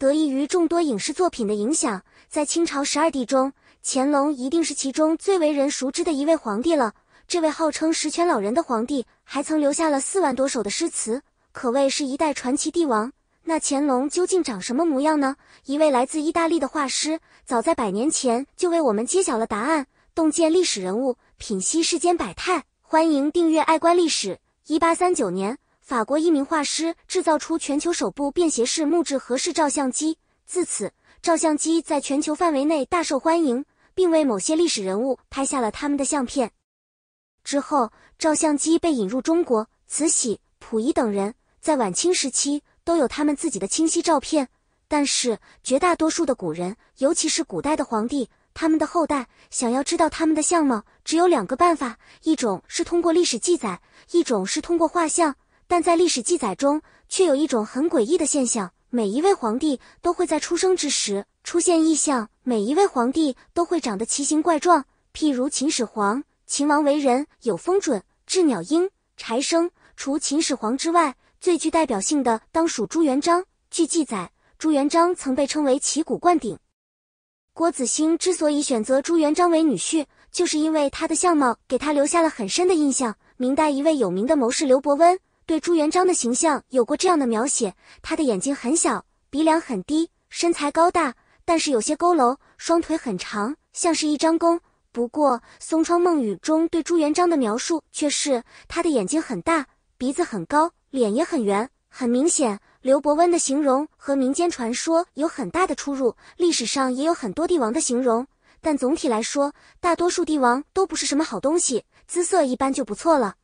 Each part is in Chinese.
得益于众多影视作品的影响，在清朝十二帝中，乾隆一定是其中最为人熟知的一位皇帝了。这位号称“十全老人”的皇帝，还曾留下了四万多首的诗词，可谓是一代传奇帝王。那乾隆究竟长什么模样呢？一位来自意大利的画师，早在百年前就为我们揭晓了答案。洞见历史人物，品析世间百态，欢迎订阅《爱观历史》。一八三九年。法国一名画师制造出全球首部便携式木质合适照相机，自此照相机在全球范围内大受欢迎，并为某些历史人物拍下了他们的相片。之后，照相机被引入中国，慈禧、溥仪等人在晚清时期都有他们自己的清晰照片。但是，绝大多数的古人，尤其是古代的皇帝，他们的后代想要知道他们的相貌，只有两个办法：一种是通过历史记载，一种是通过画像。但在历史记载中，却有一种很诡异的现象：每一位皇帝都会在出生之时出现异象，每一位皇帝都会长得奇形怪状。譬如秦始皇，秦王为人有风准，雉鸟鹰，柴生。除秦始皇之外，最具代表性的当属朱元璋。据记载，朱元璋曾被称为奇骨冠顶。郭子兴之所以选择朱元璋为女婿，就是因为他的相貌给他留下了很深的印象。明代一位有名的谋士刘伯温。对朱元璋的形象有过这样的描写：他的眼睛很小，鼻梁很低，身材高大，但是有些佝偻，双腿很长，像是一张弓。不过，《松窗梦语》中对朱元璋的描述却是他的眼睛很大，鼻子很高，脸也很圆。很明显，刘伯温的形容和民间传说有很大的出入。历史上也有很多帝王的形容，但总体来说，大多数帝王都不是什么好东西，姿色一般就不错了。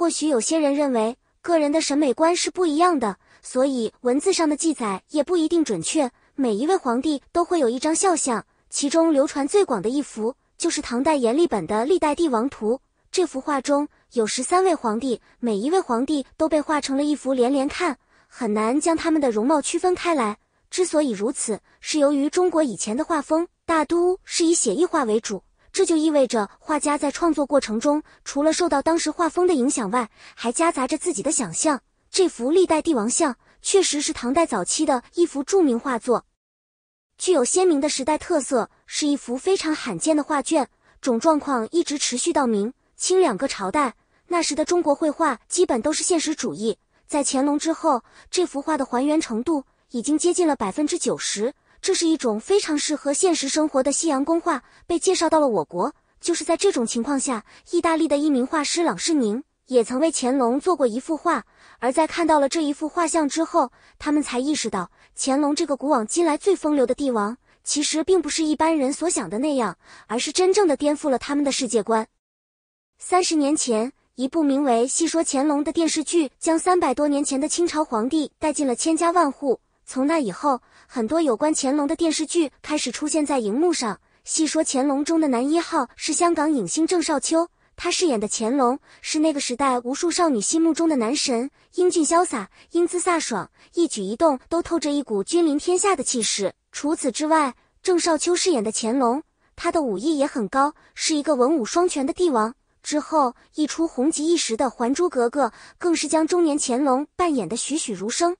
或许有些人认为，个人的审美观是不一样的，所以文字上的记载也不一定准确。每一位皇帝都会有一张肖像，其中流传最广的一幅就是唐代阎立本的《历代帝王图》。这幅画中有十三位皇帝，每一位皇帝都被画成了一幅连连看，很难将他们的容貌区分开来。之所以如此，是由于中国以前的画风大都是以写意画为主。这就意味着，画家在创作过程中，除了受到当时画风的影响外，还夹杂着自己的想象。这幅历代帝王像确实是唐代早期的一幅著名画作，具有鲜明的时代特色，是一幅非常罕见的画卷。种状况一直持续到明清两个朝代。那时的中国绘画基本都是现实主义。在乾隆之后，这幅画的还原程度已经接近了百分之九十。这是一种非常适合现实生活的西洋工画，被介绍到了我国。就是在这种情况下，意大利的一名画师朗世宁也曾为乾隆做过一幅画。而在看到了这一幅画像之后，他们才意识到，乾隆这个古往今来最风流的帝王，其实并不是一般人所想的那样，而是真正的颠覆了他们的世界观。三十年前，一部名为《细说乾隆》的电视剧，将三百多年前的清朝皇帝带进了千家万户。从那以后。很多有关乾隆的电视剧开始出现在荧幕上。戏说乾隆中的男一号是香港影星郑少秋，他饰演的乾隆是那个时代无数少女心目中的男神，英俊潇洒，英姿飒爽，一举一动都透着一股君临天下的气势。除此之外，郑少秋饰演的乾隆，他的武艺也很高，是一个文武双全的帝王。之后一出红极一时的《还珠格格》，更是将中年乾隆扮演的栩栩如生。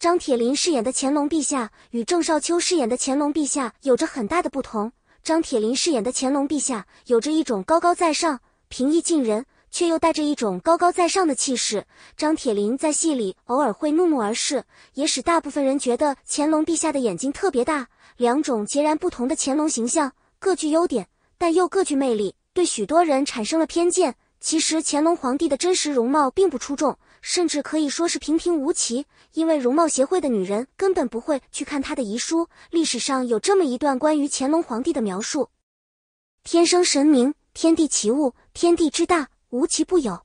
张铁林饰演的乾隆陛下与郑少秋饰演的乾隆陛下有着很大的不同。张铁林饰演的乾隆陛下有着一种高高在上、平易近人，却又带着一种高高在上的气势。张铁林在戏里偶尔会怒目而视，也使大部分人觉得乾隆陛下的眼睛特别大。两种截然不同的乾隆形象各具优点，但又各具魅力，对许多人产生了偏见。其实，乾隆皇帝的真实容貌并不出众。甚至可以说是平平无奇，因为容貌协会的女人根本不会去看他的遗书。历史上有这么一段关于乾隆皇帝的描述：“天生神明，天地奇物，天地之大，无奇不有。”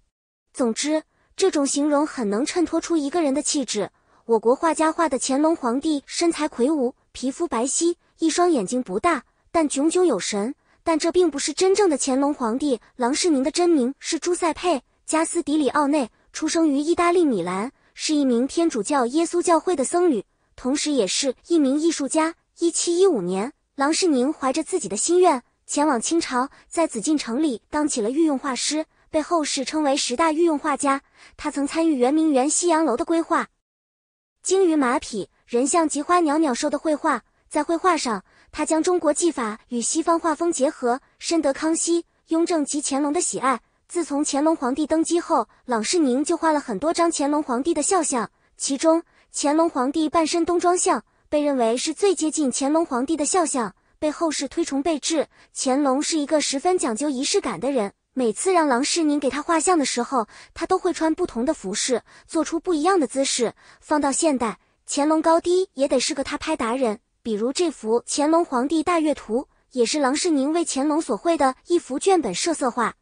总之，这种形容很能衬托出一个人的气质。我国画家画的乾隆皇帝身材魁梧，皮肤白皙，一双眼睛不大，但炯炯有神。但这并不是真正的乾隆皇帝，郎世宁的真名是朱塞佩·加斯迪里奥内。出生于意大利米兰，是一名天主教耶稣教会的僧侣，同时也是一名艺术家。一七一五年，郎世宁怀着自己的心愿，前往清朝，在紫禁城里当起了御用画师，被后世称为十大御用画家。他曾参与圆明园西洋楼的规划，精于马匹、人像及花鸟鸟兽的绘画。在绘画上，他将中国技法与西方画风结合，深得康熙、雍正及乾隆的喜爱。自从乾隆皇帝登基后，郎世宁就画了很多张乾隆皇帝的肖像，其中乾隆皇帝半身冬装像被认为是最接近乾隆皇帝的肖像，被后世推崇备至。乾隆是一个十分讲究仪式感的人，每次让郎世宁给他画像的时候，他都会穿不同的服饰，做出不一样的姿势。放到现代，乾隆高低也得是个他拍达人。比如这幅《乾隆皇帝大阅图》，也是郎世宁为乾隆所绘的一幅绢本设色画。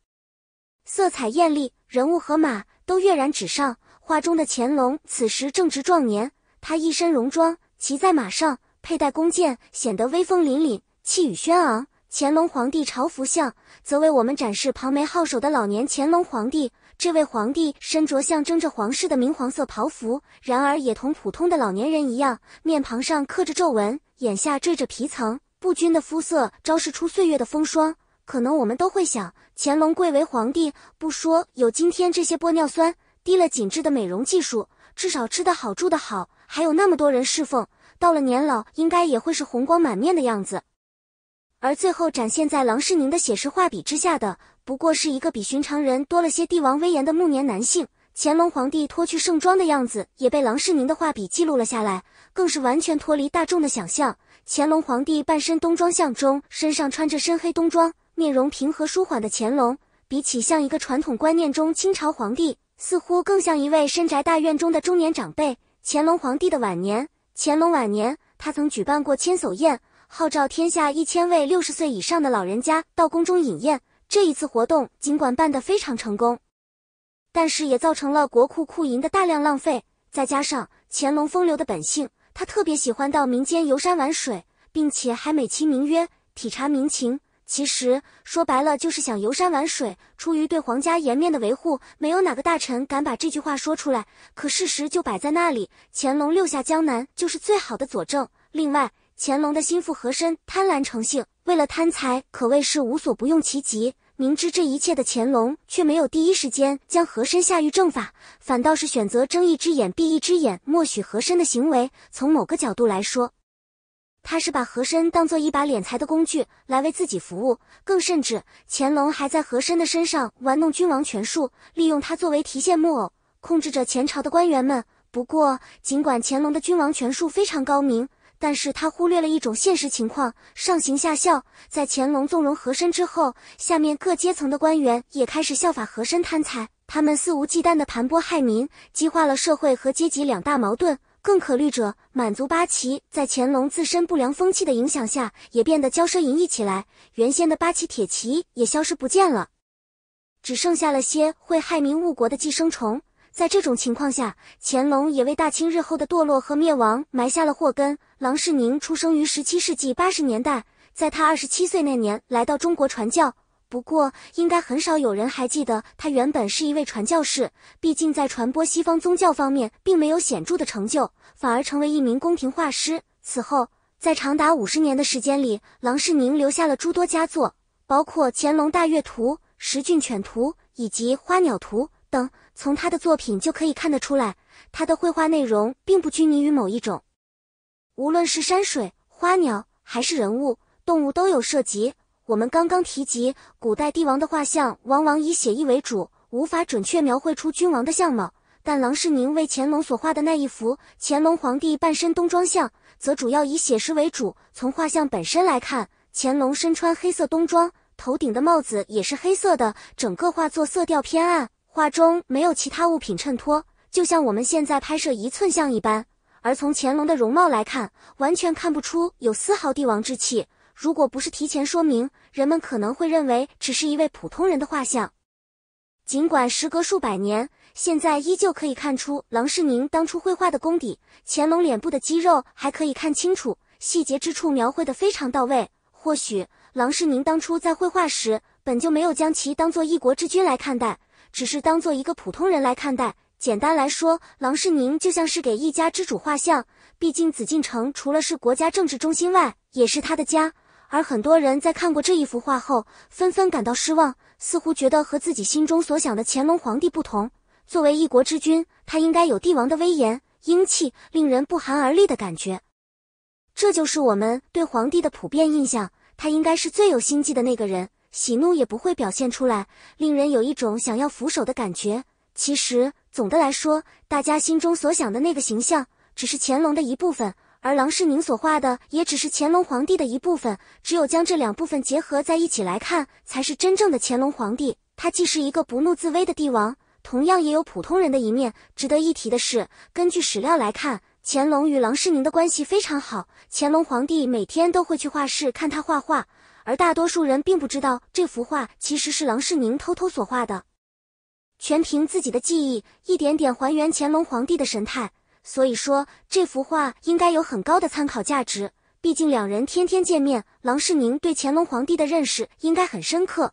色彩艳丽，人物和马都跃然纸上。画中的乾隆此时正值壮年，他一身戎装，骑在马上，佩戴弓箭，显得威风凛凛、气宇轩昂。乾隆皇帝朝服像，则为我们展示庞眉皓首的老年乾隆皇帝。这位皇帝身着象征着皇室的明黄色袍服，然而也同普通的老年人一样，面庞上刻着皱纹，眼下坠着皮层，不均的肤色昭示出岁月的风霜。可能我们都会想，乾隆贵为皇帝，不说有今天这些玻尿酸、低了紧致的美容技术，至少吃得好、住得好，还有那么多人侍奉，到了年老应该也会是红光满面的样子。而最后展现在郎世宁的写实画笔之下的，不过是一个比寻常人多了些帝王威严的暮年男性。乾隆皇帝脱去盛装的样子也被郎世宁的画笔记录了下来，更是完全脱离大众的想象。乾隆皇帝半身冬装像中，身上穿着深黑冬装。面容平和舒缓的乾隆，比起像一个传统观念中清朝皇帝，似乎更像一位深宅大院中的中年长辈。乾隆皇帝的晚年，乾隆晚年，他曾举办过千叟宴，号召天下一千位六十岁以上的老人家到宫中饮宴。这一次活动尽管办得非常成功，但是也造成了国库库银的大量浪费。再加上乾隆风流的本性，他特别喜欢到民间游山玩水，并且还美其名曰体察民情。其实说白了就是想游山玩水，出于对皇家颜面的维护，没有哪个大臣敢把这句话说出来。可事实就摆在那里，乾隆六下江南就是最好的佐证。另外，乾隆的心腹和珅贪婪成性，为了贪财可谓是无所不用其极。明知这一切的乾隆，却没有第一时间将和珅下狱正法，反倒是选择睁一只眼闭一只眼，默许和珅的行为。从某个角度来说，他是把和珅当做一把敛财的工具来为自己服务，更甚至乾隆还在和珅的身上玩弄君王权术，利用他作为提线木偶，控制着前朝的官员们。不过，尽管乾隆的君王权术非常高明，但是他忽略了一种现实情况：上行下效。在乾隆纵容和珅之后，下面各阶层的官员也开始效法和珅贪财，他们肆无忌惮地盘剥害民，激化了社会和阶级两大矛盾。更可虑者，满族八旗在乾隆自身不良风气的影响下，也变得骄奢淫逸起来。原先的八旗铁骑也消失不见了，只剩下了些会害民误国的寄生虫。在这种情况下，乾隆也为大清日后的堕落和灭亡埋下了祸根。郎世宁出生于十七世纪八十年代，在他二十七岁那年来到中国传教。不过，应该很少有人还记得他原本是一位传教士，毕竟在传播西方宗教方面并没有显著的成就，反而成为一名宫廷画师。此后，在长达五十年的时间里，郎世宁留下了诸多佳作，包括《乾隆大阅图》《十郡犬图》以及《花鸟图》等。从他的作品就可以看得出来，他的绘画内容并不拘泥于某一种，无论是山水、花鸟，还是人物、动物，都有涉及。我们刚刚提及，古代帝王的画像往往以写意为主，无法准确描绘出君王的相貌。但郎世宁为乾隆所画的那一幅《乾隆皇帝半身冬装像》，则主要以写实为主。从画像本身来看，乾隆身穿黑色冬装，头顶的帽子也是黑色的，整个画作色调偏暗，画中没有其他物品衬托，就像我们现在拍摄一寸像一般。而从乾隆的容貌来看，完全看不出有丝毫帝王之气。如果不是提前说明，人们可能会认为只是一位普通人的画像。尽管时隔数百年，现在依旧可以看出郎世宁当初绘画的功底。乾隆脸部的肌肉还可以看清楚，细节之处描绘的非常到位。或许郎世宁当初在绘画时，本就没有将其当做一国之君来看待，只是当做一个普通人来看待。简单来说，郎世宁就像是给一家之主画像。毕竟紫禁城除了是国家政治中心外，也是他的家。而很多人在看过这一幅画后，纷纷感到失望，似乎觉得和自己心中所想的乾隆皇帝不同。作为一国之君，他应该有帝王的威严、英气，令人不寒而栗的感觉。这就是我们对皇帝的普遍印象，他应该是最有心计的那个人，喜怒也不会表现出来，令人有一种想要俯首的感觉。其实，总的来说，大家心中所想的那个形象，只是乾隆的一部分。而郎世宁所画的也只是乾隆皇帝的一部分，只有将这两部分结合在一起来看，才是真正的乾隆皇帝。他既是一个不怒自威的帝王，同样也有普通人的一面。值得一提的是，根据史料来看，乾隆与郎世宁的关系非常好。乾隆皇帝每天都会去画室看他画画，而大多数人并不知道这幅画其实是郎世宁偷偷所画的，全凭自己的记忆一点点还原乾隆皇帝的神态。所以说，这幅画应该有很高的参考价值。毕竟两人天天见面，郎世宁对乾隆皇帝的认识应该很深刻。